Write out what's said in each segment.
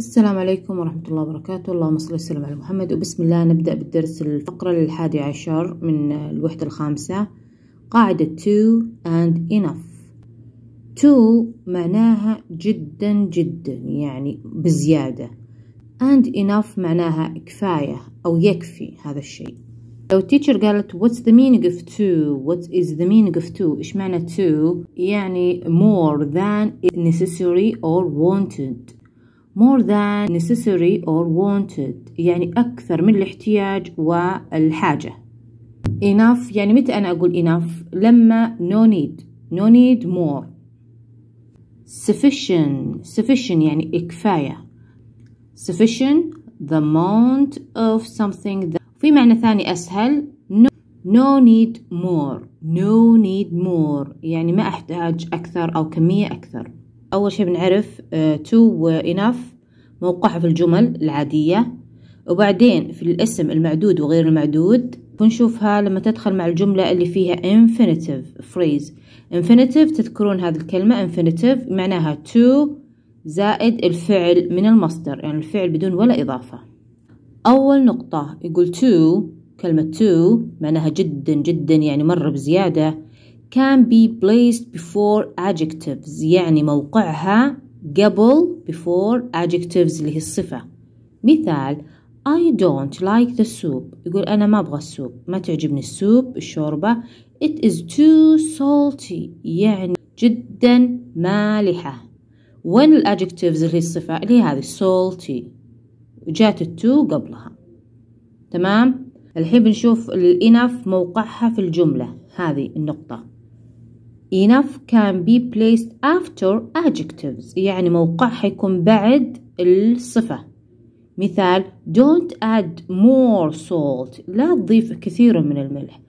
السلام عليكم ورحمة الله وبركاته اللهم صل وسلم على محمد وبسم الله نبدأ بالدرس الفقرة الحادي عشر من الوحدة الخامسة قاعدة to and enough to معناها جدا جدا يعني بزيادة and enough معناها كفاية أو يكفي هذا الشيء لو التيتشر قالت what's the meaning of to what is the meaning of to إيش معنى to يعني more than necessary or wanted more than necessary or wanted يعني أكثر من الاحتياج والحاجة enough يعني متى أنا أقول enough لما no need no need more sufficient sufficient يعني كفاية sufficient the amount of something that في معنى ثاني أسهل no, no need more no need more يعني ما أحتاج أكثر أو كمية أكثر أول شي بنعرف تو آه، enough موقعها في الجمل العادية وبعدين في الاسم المعدود وغير المعدود بنشوفها لما تدخل مع الجملة اللي فيها infinitive phrase infinitive تذكرون هذه الكلمة infinitive معناها to زائد الفعل من المصدر يعني الفعل بدون ولا إضافة أول نقطة يقول to كلمة to معناها جدا جدا يعني مرة بزيادة can be placed before adjectives يعني موقعها قبل before adjectives اللي هي الصفة مثال I don't like the soup يقول أنا ما أبغى السوب ما تعجبني السوب الشوربة It is too salty يعني جدا مالحة وين adjectives اللي هي الصفة اللي هي هذه salty جات التو قبلها تمام الحين بنشوف الانف موقعها في الجملة هذه النقطة enough can be placed after adjectives يعني موقعها يكون بعد الصفة مثال don't add more salt لا تضيف كثير من الملح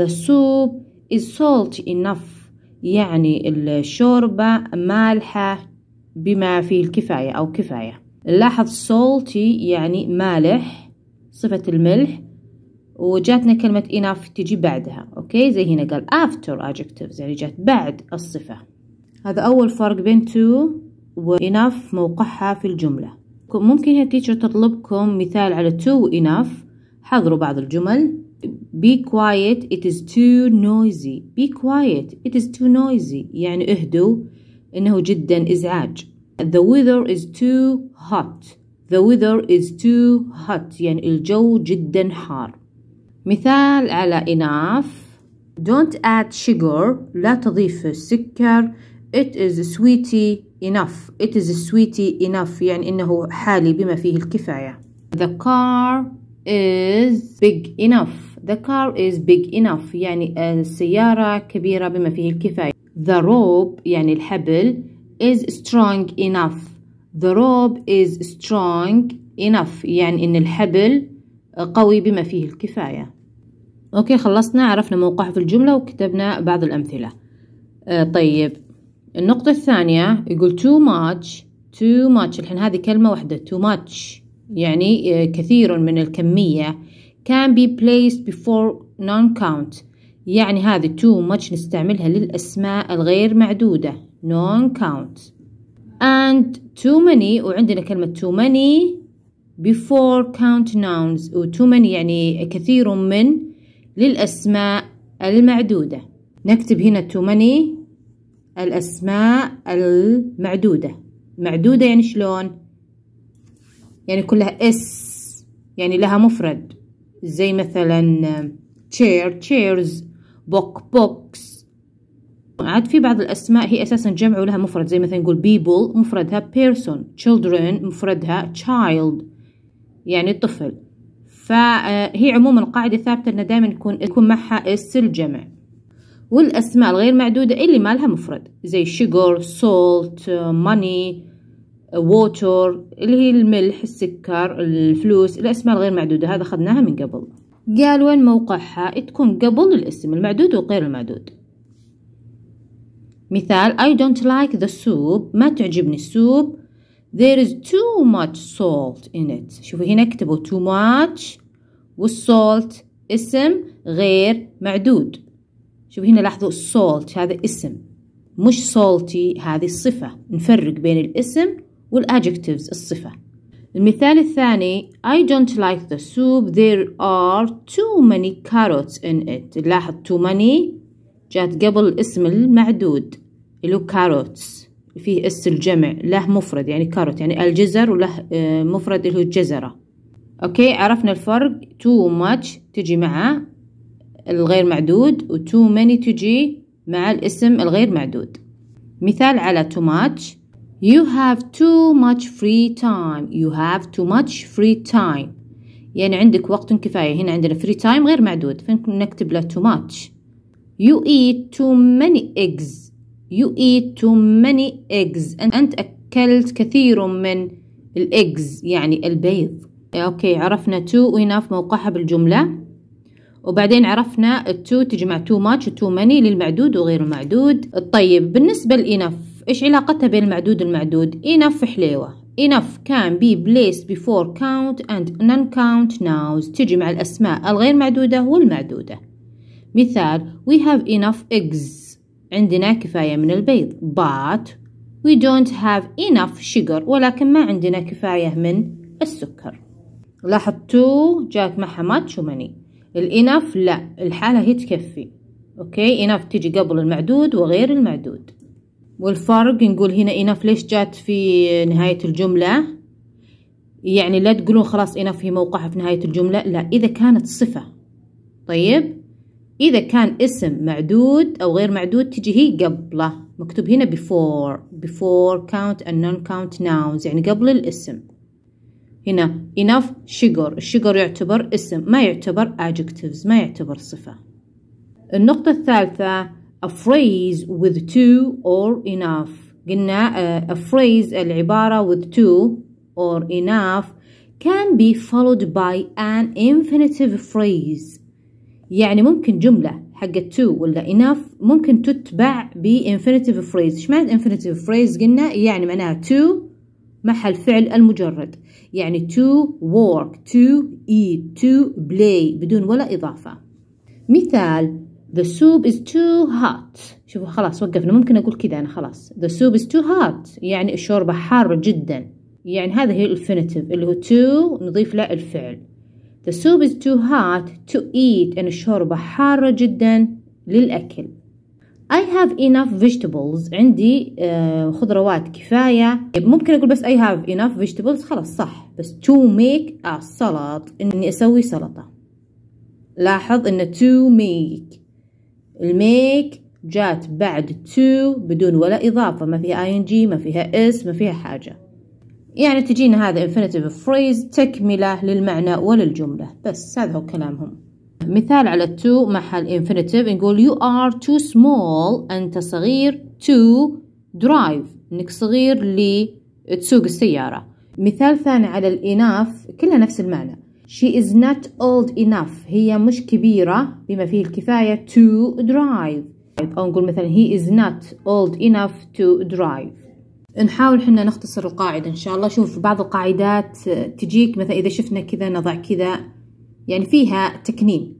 the soup is salty enough يعني الشوربة مالحة بما فيه الكفاية أو كفاية لاحظ salty يعني مالح صفة الملح وجاتنا كلمة enough تجي بعدها أوكي زي هنا قال after adjectives يعني جات بعد الصفة هذا أول فرق بين to و enough موقعها في الجملة ممكن هي التيتشر تطلبكم مثال على to و enough حضروا بعض الجمل be quiet it is too noisy be quiet it is too noisy يعني اهدوا إنه جدا إزعاج the weather is too hot the weather is too hot يعني الجو جدا حار مثال على enough don't add sugar لا تضيف السكر it is sweetie enough it is sweetie enough يعني إنه حالي بما فيه الكفاية the car is big enough the car is big enough يعني السيارة كبيرة بما فيه الكفاية the rope يعني الحبل is strong enough the rope is strong enough يعني إن الحبل قوي بما فيه الكفاية اوكي خلصنا عرفنا موقعها في الجملة وكتبنا بعض الأمثلة آه طيب النقطة الثانية يقول too much too much الحين هذه كلمة واحدة too much يعني آه كثير من الكمية can be placed before non-count يعني هذه too much نستعملها للأسماء الغير معدودة non-count and too many وعندنا كلمة too many before count nouns و too many يعني كثير من للأسماء المعدودة نكتب هنا تو ماني الأسماء المعدودة معدودة يعني شلون يعني كلها اس يعني لها مفرد زي مثلا chair chairs book books عاد في بعض الأسماء هي أساسا جمع ولها مفرد زي مثلا نقول people مفردها person children مفردها child يعني طفل فهي عموما قاعدة ثابتة ان دائما يكون يكون معها اس الجمع والاسماء الغير معدودة اللي ما لها مفرد زي sugar salt money ووتر اللي هي الملح السكر الفلوس الأسماء الغير معدودة هذا أخذناها من قبل قال وين موقعها تكون قبل الاسم المعدود وغير المعدود مثال I don't like the soup ما تعجبني السوب there is too much salt in it شوفوا هنا اكتبوا too much والsalt اسم غير معدود شوفوا هنا لاحظوا salt هذا اسم مش salty هذه الصفة نفرق بين الاسم والadjectives الصفة المثال الثاني I don't like the soup there are too many carrots in it لاحظ too many جات قبل اسم المعدود اللي هو carrots فيه اس الجمع له مفرد يعني كاروت يعني الجزر وله آه، مفرد اللي هو الجزرة اوكي عرفنا الفرق تو ماتش تجي مع الغير معدود وتو ماني تجي مع الاسم الغير معدود مثال على تو ماتش You have too much free time You have too much free time يعني عندك وقت كفاية هنا عندنا free time غير معدود فنكتب له too much You eat too many eggs You eat too many eggs أنت أكلت كثير من الإجز يعني البيض أوكي عرفنا too ويناف موقعها بالجملة وبعدين عرفنا التو تجمع too much too many للمعدود وغير المعدود طيب بالنسبة لإنف إيش علاقتها بين المعدود والمعدود إنف حليوة enough can be placed before count and non-count nouns تجمع الأسماء الغير معدودة والمعدودة مثال we have enough eggs عندنا كفاية من البيض but we don't have enough sugar ولكن ما عندنا كفاية من السكر لاحظتوا جات معها much ال enough لا الحالة هي تكفي اوكي enough تجي قبل المعدود وغير المعدود والفرق نقول هنا enough ليش جات في نهاية الجملة يعني لا تقولون خلاص enough في موقعها في نهاية الجملة لا اذا كانت صفة طيب إذا كان اسم معدود أو غير معدود تجي هي قبله مكتوب هنا before before count and non-count nouns يعني قبل الاسم هنا enough sugar الشجر يعتبر اسم ما يعتبر adjectives ما يعتبر صفة النقطة الثالثة a phrase with two or enough قلنا a phrase العبارة with two or enough can be followed by an infinitive phrase يعني ممكن جملة حقت to ولا enough ممكن تتبع بإنفينيتيف فريز إيش معنى إنفينيتيف فريز قلنا يعني معناها to محل فعل المجرد يعني to work to eat to play بدون ولا إضافة مثال The soup is too hot شوفوا خلاص وقفنا ممكن أقول كذا أنا خلاص The soup is too hot يعني الشوربة حارة جدا يعني هذا هي الإنفينيتيف اللي هو to نضيف له الفعل The soup is too hot to eat. إن الشوربة حارة جدا للأكل. I have enough vegetables عندي آه، خضروات كفاية ممكن أقول بس I have enough vegetables خلاص صح بس to make a salad إني أسوي سلطة لاحظ إن to make الميك جات بعد to بدون ولا إضافة ما فيها ing ما فيها اس ما فيها حاجة يعني تجينا هذا infinitive phrase تكملة للمعنى وللجملة بس هذا هو كلامهم مثال على to مع infinitive نقول you are too small أنت صغير to drive إنك صغير لتسوق السيارة مثال ثاني على الإناف كلها نفس المعنى she is not old enough هي مش كبيرة بما فيه الكفاية to drive أو نقول مثلا he is not old enough to drive نحاول حنا نختصر القاعدة إن شاء الله شوف بعض القاعدات تجيك مثلا إذا شفنا كذا نضع كذا يعني فيها تكنين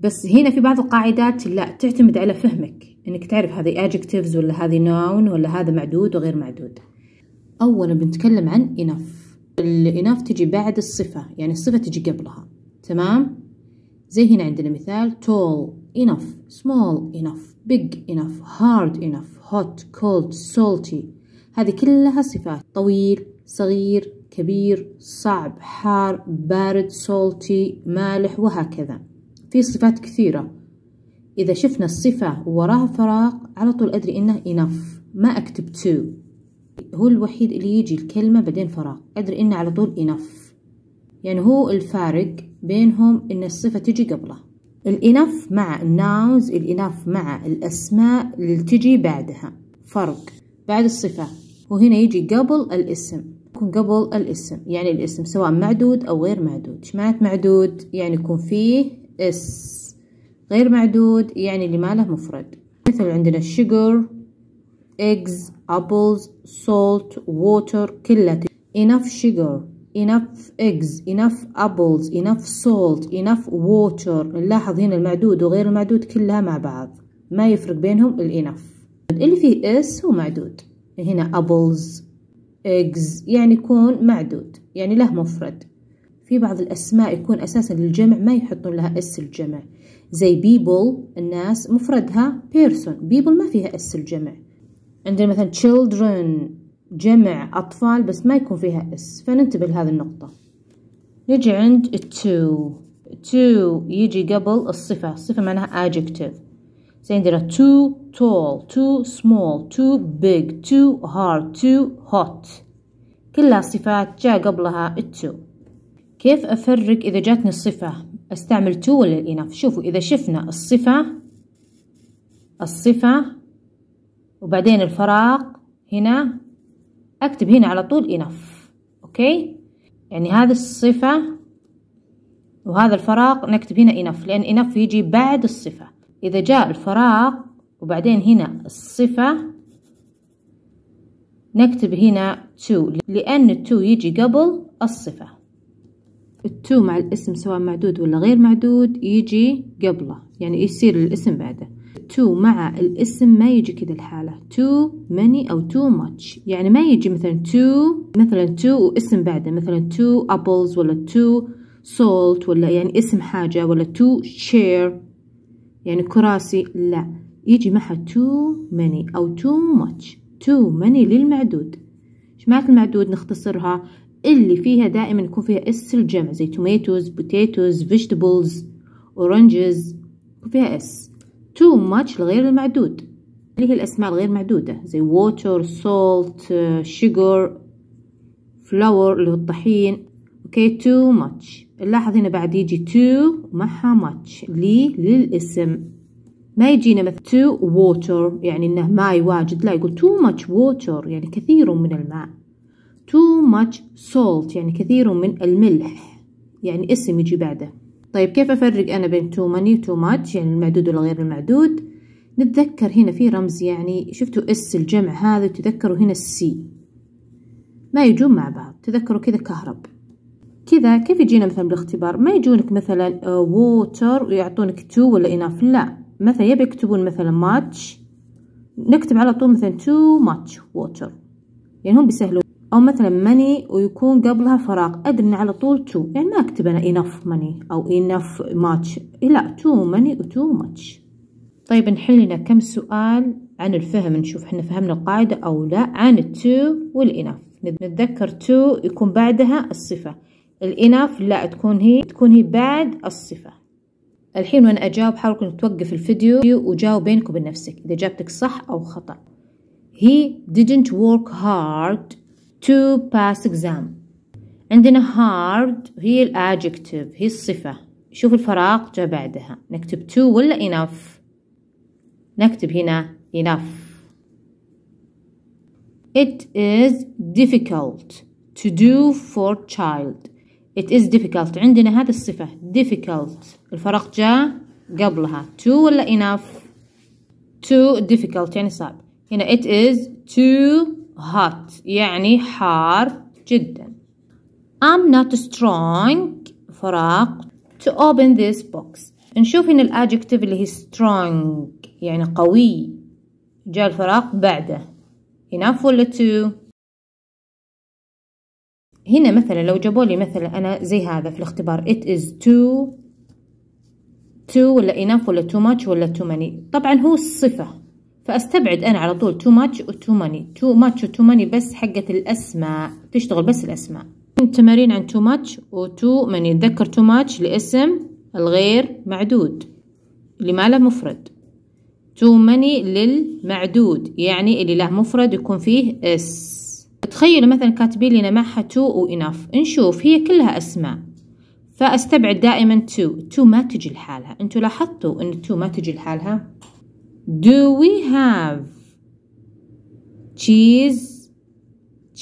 بس هنا في بعض القاعدات لا تعتمد على فهمك إنك تعرف هذه adjectives ولا هذه noun ولا هذا معدود وغير معدود أولا بنتكلم عن enough الإناف تجي بعد الصفة يعني الصفة تجي قبلها تمام زي هنا عندنا مثال tall enough small enough big enough hard enough hot cold salty هذه كلها صفات طويل صغير كبير صعب حار بارد سولتي مالح وهكذا في صفات كثيرة إذا شفنا الصفة وراها فراغ على طول أدري إنه enough ما أكتب to هو الوحيد اللي يجي الكلمة بعدين فراغ أدري إنه على طول enough يعني هو الفارق بينهم إن الصفة تجي قبله الإنف مع الناونز الإنف مع الأسماء اللي تجي بعدها فرق بعد الصفة وهنا يجي قبل الاسم يكون قبل الاسم يعني الاسم سواء معدود أو غير معدود ايش معنى معدود يعني يكون فيه اس غير معدود يعني اللي ما له مفرد مثل عندنا sugar eggs apples salt water كلها enough sugar enough eggs enough apples enough salt enough water نلاحظ هنا المعدود وغير المعدود كلها مع بعض ما يفرق بينهم الانف اللي فيه اس هو معدود هنا أبلز إجز يعني يكون معدود يعني له مفرد في بعض الأسماء يكون أساسا للجمع ما يحطون لها اس الجمع زي people الناس مفردها person people ما فيها اس الجمع عندنا مثلا children جمع أطفال بس ما يكون فيها اس فننتبه لهذه النقطة نجي عند to to يجي قبل الصفة الصفة معناها adjective saying there are too tall too small too big too hard too hot كلها صفات جاء قبلها التو كيف أفرق إذا جاتني الصفة أستعمل تو ولا الإناف؟ شوفوا إذا شفنا الصفة الصفة وبعدين الفراغ هنا أكتب هنا على طول إناف أوكي يعني هذه الصفة وهذا الفراغ نكتب هنا إناف لأن إناف يجي بعد الصفة إذا جاء الفراغ وبعدين هنا الصفة نكتب هنا to لأن to يجي قبل الصفة التو مع الاسم سواء معدود ولا غير معدود يجي قبله يعني يصير الاسم بعده تو مع الاسم ما يجي كذا الحالة تو many أو تو much يعني ما يجي مثلا تو مثلا تو واسم بعده مثلا تو apples ولا تو salt ولا يعني اسم حاجة ولا تو share يعني كراسي لا يجي معها too many أو too much too many للمعدود إيش معنى المعدود نختصرها اللي فيها دائما يكون فيها اس الجمع زي tomatoes potatoes vegetables oranges وفيها اس too much لغير المعدود اللي هي الأسماء الغير معدودة زي water salt sugar flour اللي هو الطحين اوكي okay, too much نلاحظ هنا بعد يجي تو ومعها much لي للاسم ما يجينا مثل تو water يعني انه ماي واجد لا يقول too much water يعني كثير من الماء too much salt يعني كثير من الملح يعني اسم يجي بعده طيب كيف افرق انا بين too many too much يعني المعدود والغير المعدود نتذكر هنا في رمز يعني شفتوا اس الجمع هذا تذكروا هنا السي ما يجون مع بعض تذكروا كذا كهرب كذا كيف يجينا مثلا بالاختبار ما يجونك مثلا ووتر آه، ويعطونك تو ولا اناف لا مثلا يبي يكتبون مثلا ماتش نكتب على طول مثلا تو ماتش ووتر يعني هم بيسهلون او مثلا ماني ويكون قبلها فراغ ادري على طول تو يعني ما اكتب انا اناف ماني او اناف ماتش لا تو ماني وتو ماتش طيب نحل لنا كم سؤال عن الفهم نشوف احنا فهمنا القاعدة او لا عن التو والاناف نتذكر تو يكون بعدها الصفة الإناف لا تكون هي تكون هي بعد الصفة الحين وأنا أجاوب حاول توقف الفيديو وجاوب بينك وبين نفسك إذا جابتك صح أو خطأ He didn't work hard to pass exam عندنا hard هي الادجكتيف هي الصفة شوف الفراغ جاء بعدها نكتب to ولا enough نكتب هنا enough It is difficult to do for child It is difficult عندنا هذا الصفة difficult الفرق جاء قبلها too ولا enough too difficult يعني صعب هنا it is too hot يعني حار جدا I'm not strong فراق to open this box نشوف هنا الادجكتيف اللي هي strong يعني قوي جاء الفراق بعده enough ولا too هنا مثلا لو جابوا لي مثلا أنا زي هذا في الاختبار it is too too ولا enough ولا too much ولا too many طبعا هو الصفة فأستبعد أنا على طول too much و too many too much و too many بس حقة الأسماء تشتغل بس الأسماء تمارين عن too much و too many تذكر too much لاسم الغير معدود اللي ما له مفرد too many للمعدود يعني اللي له مفرد يكون فيه اس تخيلوا مثلا كاتبين لنا معها تو وإناف نشوف هي كلها أسماء فأستبعد دائما تو تو ما تجي لحالها أنتوا لاحظتوا أن تو ما تجي لحالها Do we have cheese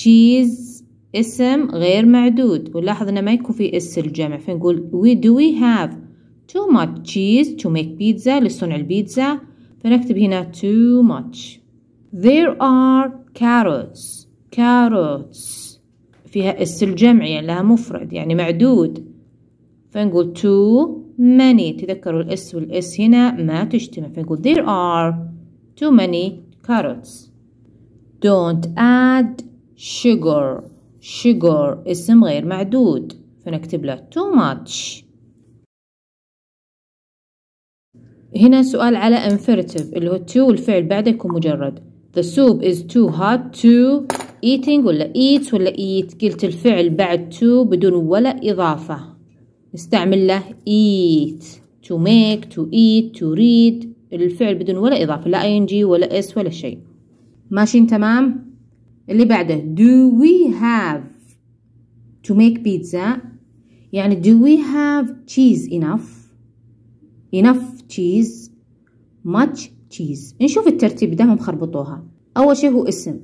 cheese اسم غير معدود ولاحظ انه ما يكون في اس الجمع فنقول we do we have too much cheese to make pizza لصنع البيتزا فنكتب هنا too much there are carrots كاروتس فيها اس الجمعي يعني لها مفرد يعني معدود فنقول too many تذكروا الاس والاس هنا ما تجتمع فنقول there are too many carrots don't add sugar sugar اسم غير معدود فنكتب له too much هنا سؤال على infinitive اللي هو too والفعل بعده يكون مجرد the soup is too hot to eating ولا eat ولا eat قلت الفعل بعد to بدون ولا إضافة نستعمل له eat to make to eat to read الفعل بدون ولا إضافة لا ing ولا s ولا شيء ماشيين تمام اللي بعده do we have to make pizza يعني do we have cheese enough enough cheese much cheese نشوف الترتيب ده هم خربطوها أول شيء هو اسم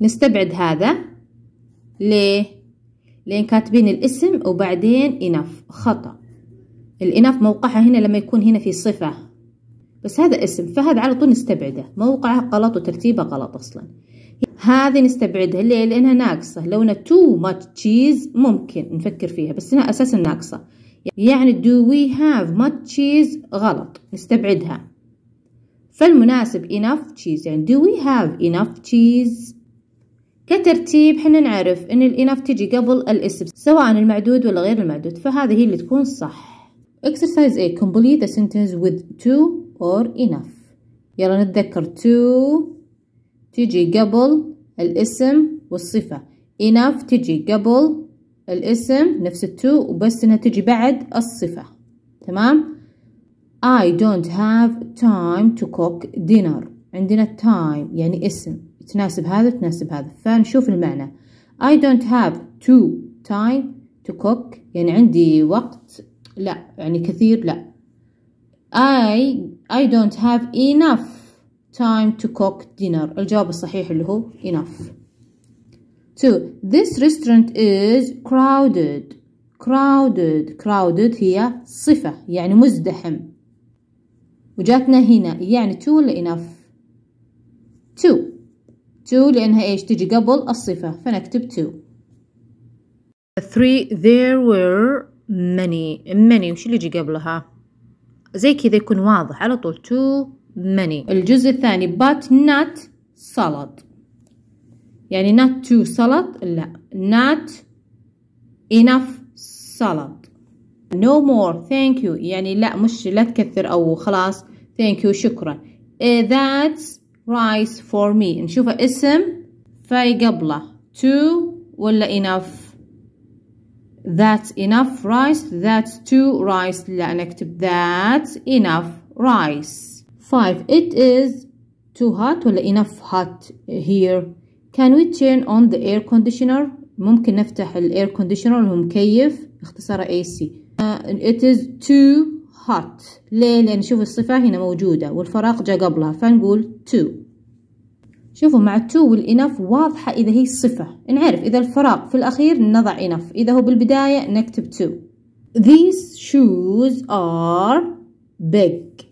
نستبعد هذا ليه لان كاتبين الاسم وبعدين انف خطا الانف موقعها هنا لما يكون هنا في صفه بس هذا اسم فهذا على طول نستبعده موقعه غلط وترتيبه غلط اصلا هذه نستبعدها ليه لانها ناقصه أنها تو ماتش تشيز ممكن نفكر فيها بس انها اساسا ناقصه يعني do we have much cheese غلط نستبعدها فالمناسب enough cheese يعني do we have enough cheese كترتيب حنا نعرف ان الاناف تجي قبل الاسم سواء المعدود ولا غير المعدود فهذه هي اللي تكون صح exercise A complete the sentence with to or enough يلا نتذكر to تجي قبل الاسم والصفة enough تجي قبل الاسم نفس التو وبس انها تجي بعد الصفة تمام I don't have time to cook dinner عندنا time يعني اسم تناسب هذا تناسب هذا فنشوف المعنى I don't have too time to cook يعني عندي وقت لا يعني كثير لا I I don't have enough time to cook dinner الجواب الصحيح اللي هو enough 2 this restaurant is crowded crowded crowded هي صفة يعني مزدحم وجاتنا هنا يعني too ولا enough too to لأنها إيش تجي قبل الصفة فنكتب to three there were many many وش اللي يجي قبلها زي كذا يكون واضح على طول to many الجزء الثاني but not salad يعني not to salad لا not enough salad no more thank you يعني لا مش لا تكثر أو خلاص thank you شكرا uh, that's Rice for me. نشوف اسم في قبله to ولا enough that's enough rice that's two rice لا نكتب that's enough rice five it is too hot ولا enough hot here can we turn on the air conditioner ممكن نفتح الاير كونديشنر اللي هو اختصاره AC uh, it is too hot ليه لأن شوف الصفة هنا موجودة والفراغ جاء قبلها فنقول to شوفوا مع to والإنف واضحة إذا هي صفة نعرف إذا الفراغ في الأخير نضع إنف إذا هو بالبداية نكتب to these shoes are big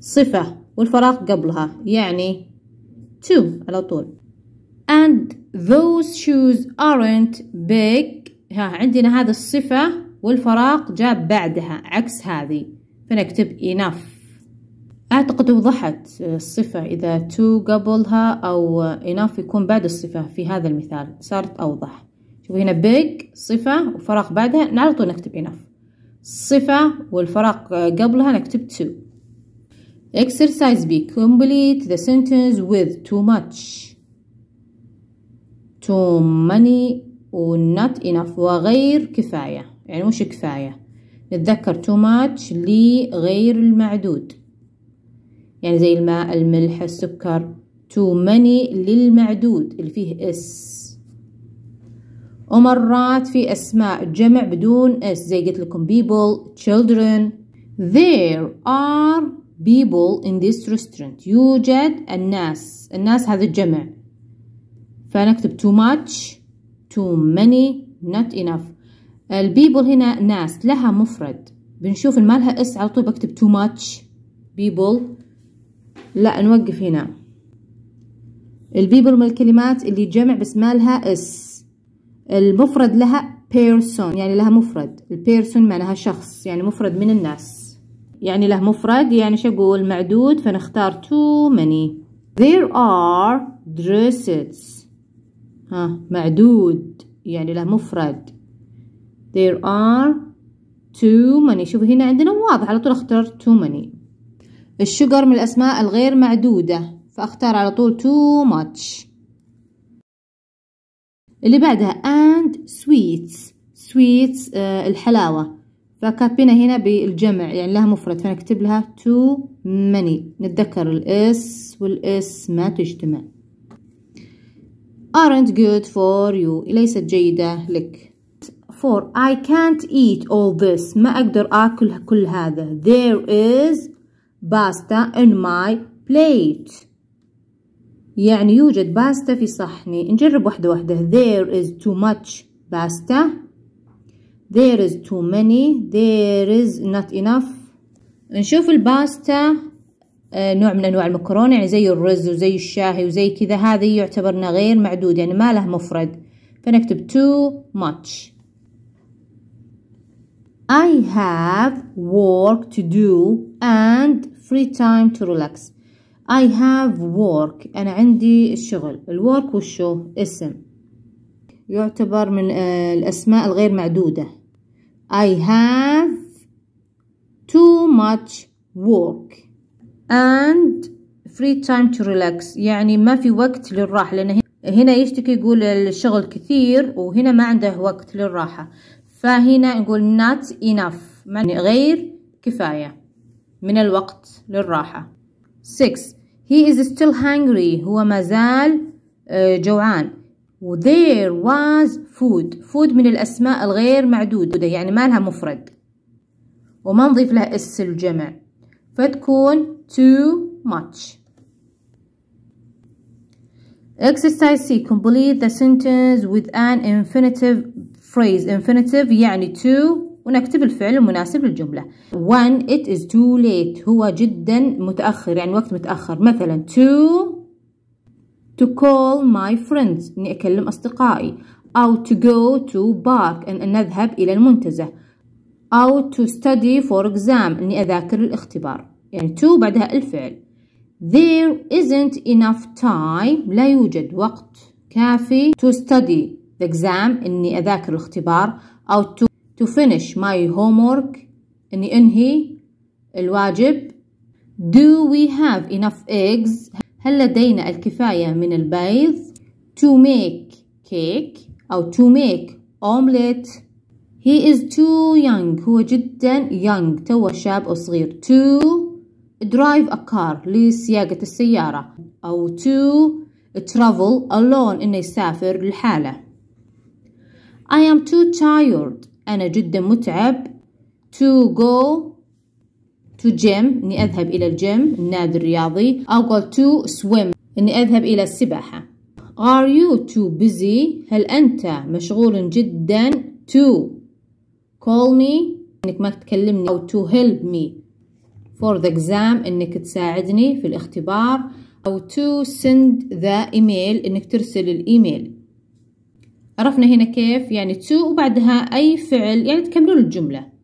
صفة والفراغ قبلها يعني to على طول and those shoes aren't big ها عندنا هذا الصفة والفراغ جاء بعدها عكس هذه فنكتب enough أعتقد وضحت الصفة إذا to قبلها أو enough يكون بعد الصفة في هذا المثال صارت أوضح شوفوا هنا big صفة وفراغ بعدها على طول نكتب enough صفة والفراغ قبلها نكتب to exercise B complete the sentence with too much too many و not enough وغير كفاية يعني مش كفاية نتذكر تو ماتش لغير المعدود يعني زي الماء الملح السكر تو ماني للمعدود اللي فيه اس ومرات في أسماء جمع بدون اس زي قلت لكم people children there are people in this restaurant يوجد الناس الناس هذا الجمع فنكتب too much too many not enough البيبل هنا ناس لها مفرد بنشوف ما لها اس على طول بكتب تو ماتش بيبل لا نوقف هنا البيبل من الكلمات اللي جمع بس ما لها اس المفرد لها بيرسون يعني لها مفرد البيرسون معناها شخص يعني مفرد من الناس يعني له مفرد يعني شو اقول معدود فنختار too many there are dresses ها معدود يعني له مفرد there are too many شوفوا هنا عندنا واضح على طول اختار too many الشجر من الأسماء الغير معدودة فاختار على طول too much اللي بعدها and sweets sweets آه الحلاوة فكاتبينها هنا بالجمع يعني لها مفرد فنكتب لها too many نتذكر الاس والاس ما تجتمع aren't good for you ليست جيدة لك 4 I can't eat all this ما أقدر آكل كل هذا There is pasta in my plate يعني يوجد باستا في صحني نجرب واحدة واحدة There is too much pasta There is too many There is not enough نشوف الباستا آه، نوع من أنواع المكرونة يعني زي الرز وزي الشاهي وزي كذا هذه يعتبرنا غير معدود يعني ما له مفرد فنكتب too much I have work to do and free time to relax. I have work أنا عندي الشغل الwork والشو اسم يعتبر من الأسماء الغير معدودة I have too much work and free time to relax يعني ما في وقت للراحة لأن هنا يشتكي يقول الشغل كثير وهنا ما عنده وقت للراحة فهنا نقول not enough من غير كفاية من الوقت للراحة 6 he is still hungry هو مازال آه، جوعان there was food food من الأسماء الغير معدودة يعني ما لها مفرد وما نضيف لها اس الجمع فتكون too much Exercise C. Complete the sentence with an infinitive phrase infinitive يعني to ونكتب الفعل المناسب للجملة one it is too late هو جدا متأخر يعني وقت متأخر مثلا to to call my friends إني أكلم أصدقائي أو to go to park أن نذهب إلى المنتزه أو to study for exam إني أذاكر الاختبار يعني to بعدها الفعل there isn't enough time لا يوجد وقت كافي to study the exam إني أذاكر الاختبار أو to, to finish my homework إني أنهي الواجب do we have enough eggs هل لدينا الكفاية من البيض to make cake أو to make omelette he is too young هو جدا young توه شاب أو صغير to drive a car لسياقة السيارة أو to travel alone إنه يسافر لحاله I am too tired أنا جدا متعب to go to gym إني أذهب إلى الجيم النادي الرياضي go to swim إني أذهب إلى السباحة Are you too busy هل أنت مشغول جدا to call me إنك ما تكلمني أو to help me for the exam إنك تساعدني في الاختبار أو to send the email إنك ترسل الإيميل عرفنا هنا كيف يعني to وبعدها أي فعل يعني تكملون الجملة